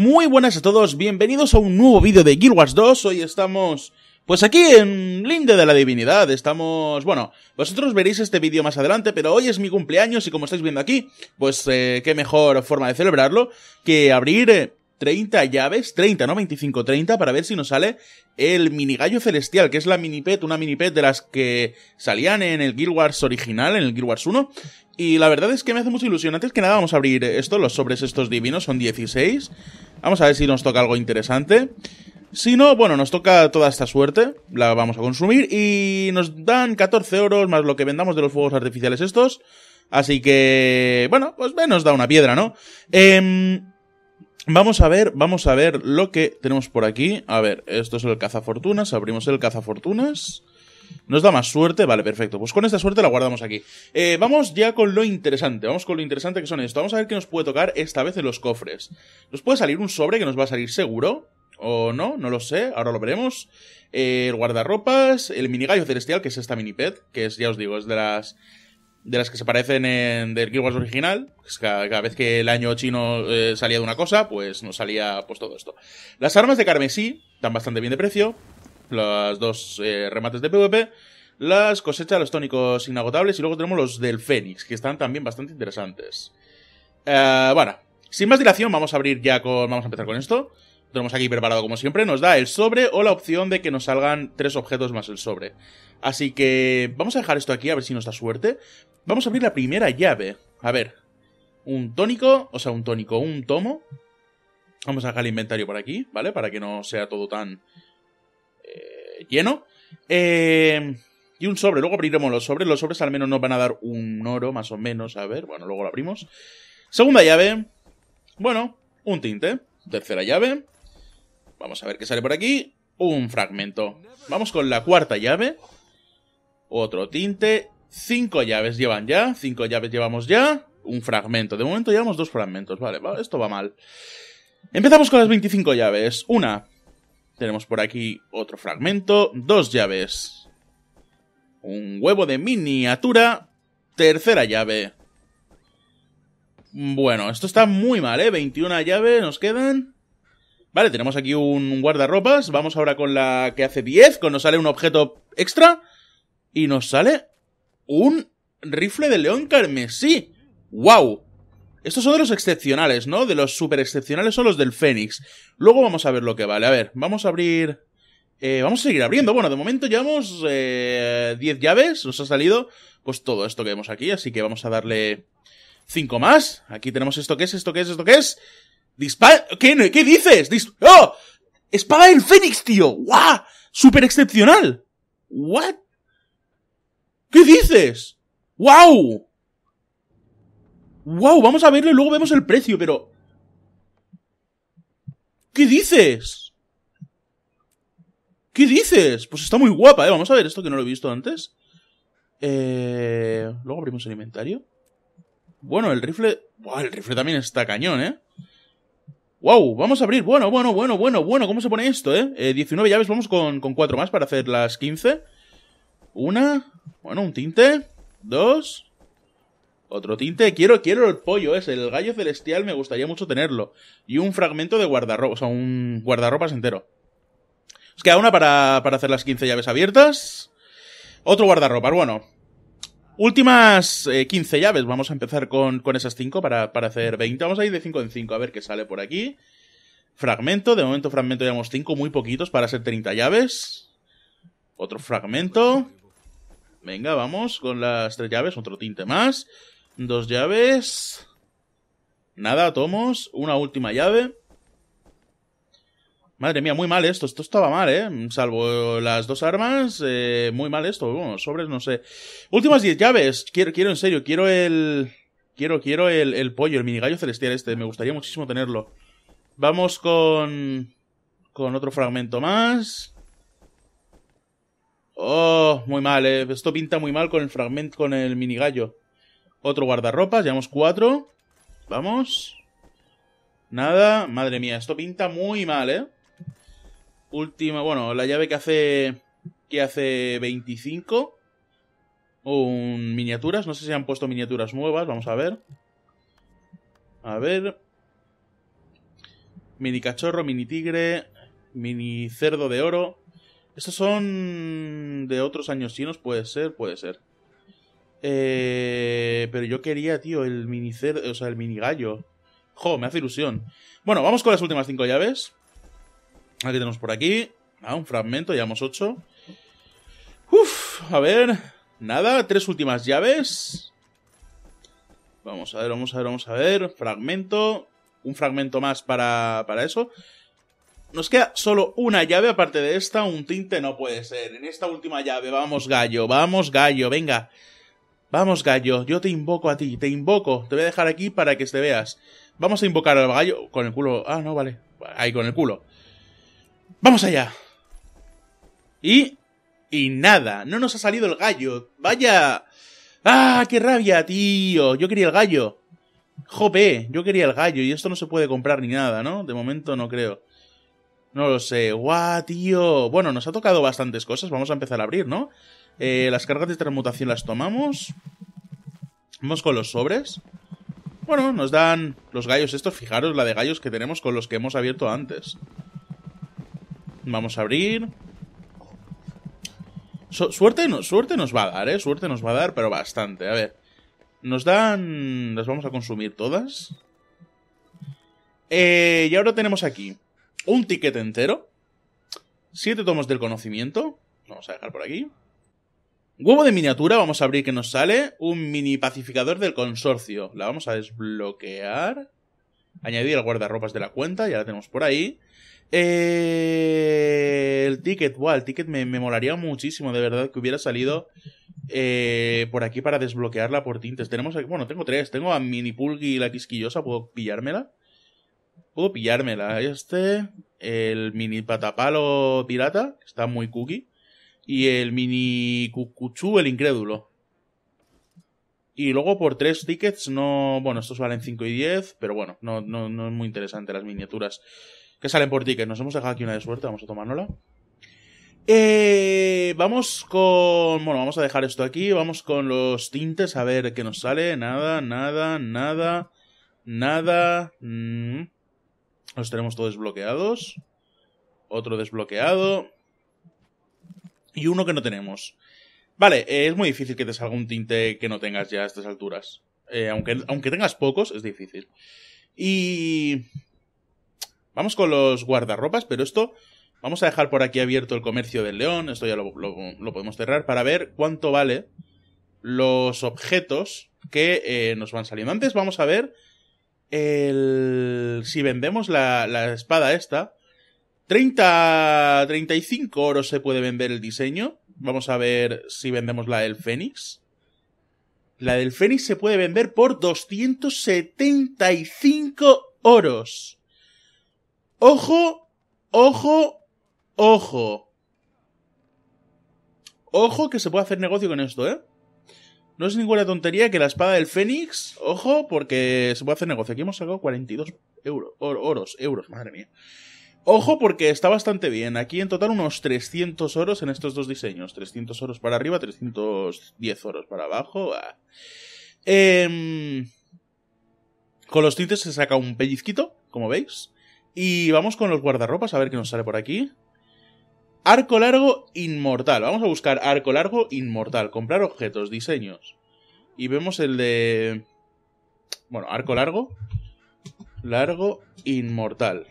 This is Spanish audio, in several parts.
Muy buenas a todos, bienvenidos a un nuevo vídeo de Guild Wars 2. Hoy estamos, pues aquí en Linde de la Divinidad. Estamos, bueno, vosotros veréis este vídeo más adelante, pero hoy es mi cumpleaños y como estáis viendo aquí, pues eh, qué mejor forma de celebrarlo que abrir... Eh, 30 llaves, 30, ¿no? 25, 30, para ver si nos sale el mini gallo celestial, que es la mini pet, una mini pet de las que salían en el Guild Wars original, en el Guild Wars 1. Y la verdad es que me hace mucha ilusión. Antes que nada, vamos a abrir esto, los sobres estos divinos, son 16. Vamos a ver si nos toca algo interesante. Si no, bueno, nos toca toda esta suerte, la vamos a consumir y nos dan 14 euros más lo que vendamos de los fuegos artificiales estos. Así que, bueno, pues nos da una piedra, ¿no? Eh, Vamos a ver, vamos a ver lo que tenemos por aquí. A ver, esto es el cazafortunas. Abrimos el cazafortunas. Nos da más suerte, vale, perfecto. Pues con esta suerte la guardamos aquí. Eh, vamos ya con lo interesante, vamos con lo interesante que son estos, Vamos a ver qué nos puede tocar esta vez en los cofres. Nos puede salir un sobre que nos va a salir seguro, o no, no lo sé, ahora lo veremos. Eh, el guardarropas, el minigallo celestial, que es esta mini pet, que es, ya os digo, es de las de las que se parecen en del Guild Wars original. Pues cada, vez que el año chino eh, salía de una cosa, pues nos salía pues todo esto. Las armas de carmesí están bastante bien de precio. Los dos eh, remates de PvP. Las cosechas, los tónicos inagotables. Y luego tenemos los del Fénix, que están también bastante interesantes. Eh, bueno, sin más dilación, vamos a abrir ya con. Vamos a empezar con esto tenemos aquí preparado como siempre, nos da el sobre o la opción de que nos salgan tres objetos más el sobre. Así que vamos a dejar esto aquí a ver si nos da suerte. Vamos a abrir la primera llave. A ver, un tónico, o sea, un tónico, un tomo. Vamos a dejar el inventario por aquí, ¿vale? Para que no sea todo tan eh, lleno. Eh, y un sobre, luego abriremos los sobres. Los sobres al menos nos van a dar un oro, más o menos. A ver, bueno, luego lo abrimos. Segunda llave. Bueno, un tinte. Tercera llave. Vamos a ver qué sale por aquí. Un fragmento. Vamos con la cuarta llave. Otro tinte. Cinco llaves llevan ya. Cinco llaves llevamos ya. Un fragmento. De momento llevamos dos fragmentos. Vale, esto va mal. Empezamos con las 25 llaves. Una. Tenemos por aquí otro fragmento. Dos llaves. Un huevo de miniatura. Tercera llave. Bueno, esto está muy mal, ¿eh? 21 llaves nos quedan. Vale, tenemos aquí un guardarropas. Vamos ahora con la que hace 10. Con nos sale un objeto extra. Y nos sale un rifle de león carmesí. ¡Wow! Estos son de los excepcionales, ¿no? De los super excepcionales son los del Fénix. Luego vamos a ver lo que vale. A ver, vamos a abrir... Eh, vamos a seguir abriendo. Bueno, de momento llevamos 10 eh, llaves. Nos ha salido pues todo esto que vemos aquí. Así que vamos a darle 5 más. Aquí tenemos esto que es, esto que es, esto que es. Dispa... ¿Qué, ¿Qué, dices? Dis ¡Oh! ¡Espada del Fénix, tío! ¡Guau! ¡Súper excepcional! ¿What? ¿Qué dices? ¡Wow! ¡Wow! Vamos a verlo y luego vemos el precio, pero. ¿Qué dices? ¿Qué dices? Pues está muy guapa, eh. Vamos a ver esto que no lo he visto antes. Eh. Luego abrimos el inventario. Bueno, el rifle. ¡Wow! el rifle también está cañón, eh. Wow, vamos a abrir. Bueno, bueno, bueno, bueno, bueno. ¿Cómo se pone esto, eh? eh 19 llaves, vamos con, con 4 más para hacer las 15. Una. Bueno, un tinte. Dos. Otro tinte. Quiero, quiero el pollo ese. El gallo celestial me gustaría mucho tenerlo. Y un fragmento de guardarropa. O sea, un guardarropas entero. Os queda una para, para hacer las 15 llaves abiertas. Otro guardarropa. Bueno, Últimas 15 eh, llaves. Vamos a empezar con, esas 5 para, hacer 20. Vamos a ir de 5 en 5 a ver qué sale por aquí. Fragmento. De momento, fragmento llevamos 5, muy poquitos para hacer 30 llaves. Otro fragmento. Venga, vamos con las 3 llaves. Otro tinte más. Dos llaves. Nada, tomos. Una última llave. Madre mía, muy mal esto. Esto estaba mal, ¿eh? Salvo las dos armas, eh, muy mal esto. Bueno, sobres, no sé. Últimas 10 llaves. Quiero, quiero, en serio, quiero el... Quiero, quiero el, el pollo, el minigallo celestial este. Me gustaría muchísimo tenerlo. Vamos con... Con otro fragmento más. Oh, muy mal, eh. Esto pinta muy mal con el fragmento, con el minigallo. Otro guardarropas, llevamos cuatro. Vamos. Nada, madre mía, esto pinta muy mal, eh última, bueno, la llave que hace que hace 25 miniaturas, no sé si han puesto miniaturas nuevas, vamos a ver. A ver. Mini cachorro, mini tigre, mini cerdo de oro. Estos son de otros años chinos, puede ser, puede ser. Eh, pero yo quería, tío, el mini cerdo, o sea, el mini gallo. Jo, me hace ilusión. Bueno, vamos con las últimas cinco llaves. Aquí tenemos por aquí. Ah, un fragmento, llevamos 8. Uf, a ver. Nada, tres últimas llaves. Vamos a ver, vamos a ver, vamos a ver. Fragmento. Un fragmento más para, para eso. Nos queda solo una llave, aparte de esta, un tinte no puede ser. En esta última llave, vamos gallo, vamos gallo, venga. Vamos gallo, yo te invoco a ti, te invoco. Te voy a dejar aquí para que te veas. Vamos a invocar al gallo con el culo. Ah, no, vale. Ahí con el culo. Vamos allá. Y... Y nada, no nos ha salido el gallo. Vaya... ¡Ah, qué rabia, tío! Yo quería el gallo. Jope, yo quería el gallo y esto no se puede comprar ni nada, ¿no? De momento no creo. No lo sé. ¡Guau, tío! Bueno, nos ha tocado bastantes cosas. Vamos a empezar a abrir, ¿no? Eh, las cargas de transmutación las tomamos. Vamos con los sobres. Bueno, nos dan los gallos estos. Fijaros la de gallos que tenemos con los que hemos abierto antes. Vamos a abrir. suerte, no, suerte nos va a dar, ¿eh? Suerte nos va a dar, pero bastante. A ver. Nos dan... Las vamos a consumir todas. Eh, y ahora tenemos aquí un ticket entero. Siete tomos del conocimiento. Vamos a dejar por aquí. Huevo de miniatura, vamos a abrir que nos sale. Un mini pacificador del consorcio. La vamos a desbloquear. Añadir al guardarropas de la cuenta, ya la tenemos por ahí. Eh, el ticket, wow, el ticket me, molaría muchísimo, de verdad, que hubiera salido eh, por aquí para desbloquearla por tintes. Tenemos bueno, tengo tres, tengo a Mini y la quisquillosa, ¿puedo pillármela? Puedo pillármela, este, el Mini Patapalo Pirata, está muy cookie, y el Mini Cucuchú, el Incrédulo. Y luego por tres tickets, no, bueno, estos valen 5 y 10, pero bueno, no, no es muy interesante las miniaturas que salen por ti que Nos hemos dejado aquí una de suerte, vamos a tomárnosla. Eh, vamos con. Bueno, vamos a dejar esto aquí. Vamos con los tintes a ver qué nos sale. Nada, nada, nada, nada. Mm. Los tenemos todos desbloqueados. Otro desbloqueado. Y uno que no tenemos. Vale, eh, es muy difícil que te salga un tinte que no tengas ya a estas alturas. Eh, aunque, aunque tengas pocos, es difícil. Y Vamos con los guardarropas, pero esto vamos a dejar por aquí abierto el comercio del león, esto ya lo, podemos cerrar, para ver cuánto vale los objetos que eh, nos van saliendo. Antes vamos a ver si vendemos la, espada esta. 30, 35 oros se puede vender el diseño. Vamos a ver si vendemos la del Fénix. La del Fénix se puede vender por 275 oros. Ojo, ojo, ojo. Ojo que se puede hacer negocio con esto, ¿eh? No es ninguna tontería que la espada del Fénix, ojo, porque se puede hacer negocio. Aquí hemos sacado 42 euros, oros, euros, madre mía. Ojo porque está bastante bien. Aquí en total unos 300 oros en estos dos diseños. 300 oros para arriba, 310 oros para abajo. Em, con los tintes se saca un pellizquito, como veis. Y vamos con los guardarropas, a ver qué nos sale por aquí. Arco largo inmortal. Vamos a buscar arco largo inmortal. Comprar objetos, diseños. Y vemos el de... Bueno, arco largo. Largo inmortal.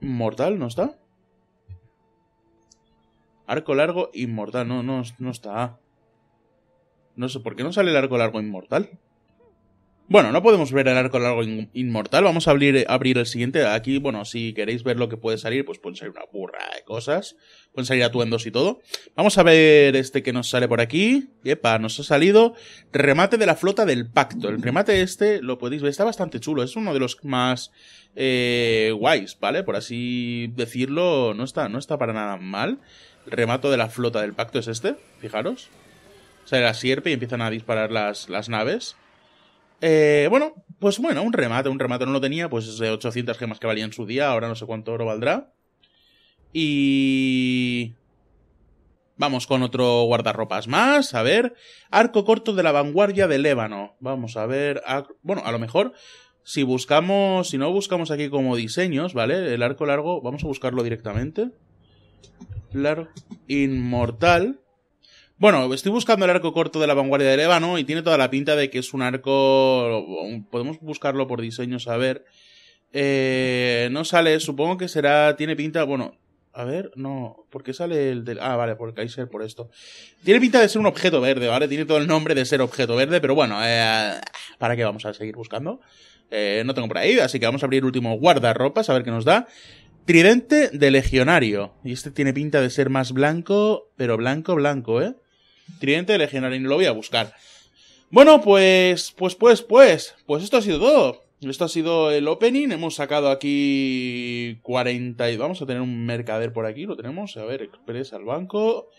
¿Mortal no está? Arco largo inmortal. No, no, no está. No sé, ¿por qué no sale el arco largo inmortal? Bueno, no podemos ver el arco largo inmortal. Vamos a abrir, el siguiente. Aquí, bueno, si queréis ver lo que puede salir, pues pueden salir una burra de cosas. Pueden salir atuendos y todo. Vamos a ver este que nos sale por aquí. Epa, nos ha salido remate de la flota del pacto. El remate este, lo podéis ver, está bastante chulo. Es uno de los más eh, guays, ¿vale? Por así decirlo, no está, no está para nada mal. El remato de la flota del pacto es este, fijaros. Sale la sierpe y empiezan a disparar las, las naves. Eh, bueno, pues bueno, un remate, un remate no lo tenía, pues de 800 gemas que valían su día, ahora no sé cuánto oro valdrá. Y... Vamos con otro guardarropas más, a ver. Arco corto de la vanguardia del Ébano. Vamos a ver, bueno, a lo mejor si buscamos, si no buscamos aquí como diseños, ¿vale? El arco largo, vamos a buscarlo directamente. Claro, inmortal. Bueno, estoy buscando el arco corto de la vanguardia de ¿no? y tiene toda la pinta de que es un arco. Podemos buscarlo por diseño, a ver. Eh, no sale, supongo que será. Tiene pinta. Bueno, a ver, no. ¿Por qué sale el del.? Ah, vale, por Kaiser, por esto. Tiene pinta de ser un objeto verde, ¿vale? Tiene todo el nombre de ser objeto verde, pero bueno, eh, ¿para qué vamos a seguir buscando? Eh, no tengo por ahí, así que vamos a abrir el último guardarropa a ver qué nos da. Tridente de legionario. Y este tiene pinta de ser más blanco, pero blanco, blanco, ¿eh? tridente legendario, no lo voy a buscar. Bueno, pues, pues, pues, pues, pues esto ha sido todo. Esto ha sido el opening, hemos sacado aquí 40 y vamos a tener un mercader por aquí, lo tenemos, a ver, Express al banco.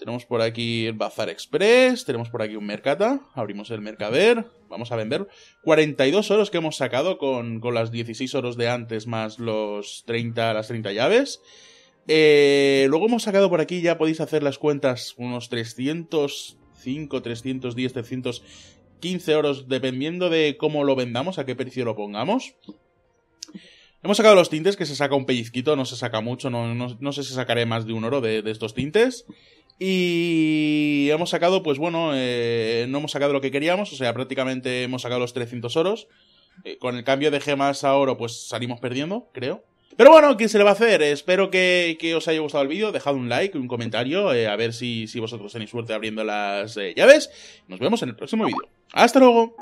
Tenemos por aquí el Bazar Express, tenemos por aquí un Mercata, abrimos el Mercader, vamos a vender 42 oros que hemos sacado con, con las 16 oros de antes más los 30, las 30 llaves. Eh, luego hemos sacado por aquí, ya podéis hacer las cuentas, unos 305, 310, 315 oros dependiendo de cómo lo vendamos, a qué precio lo pongamos. Hemos sacado los tintes, que se saca un pellizquito, no se saca mucho, no, sé si sacaré más de un oro de, estos tintes. Y hemos sacado, pues bueno, eh, no hemos sacado lo que queríamos, o sea, prácticamente hemos sacado los 300 oros. Eh, con el cambio de gemas a oro, pues salimos perdiendo, creo. Pero bueno, ¿qué se le va a hacer? Espero que, que os haya gustado el vídeo. Dejad un like, un comentario, eh, a ver si, si, vosotros tenéis suerte abriendo las eh, llaves. Nos vemos en el próximo vídeo. ¡Hasta luego!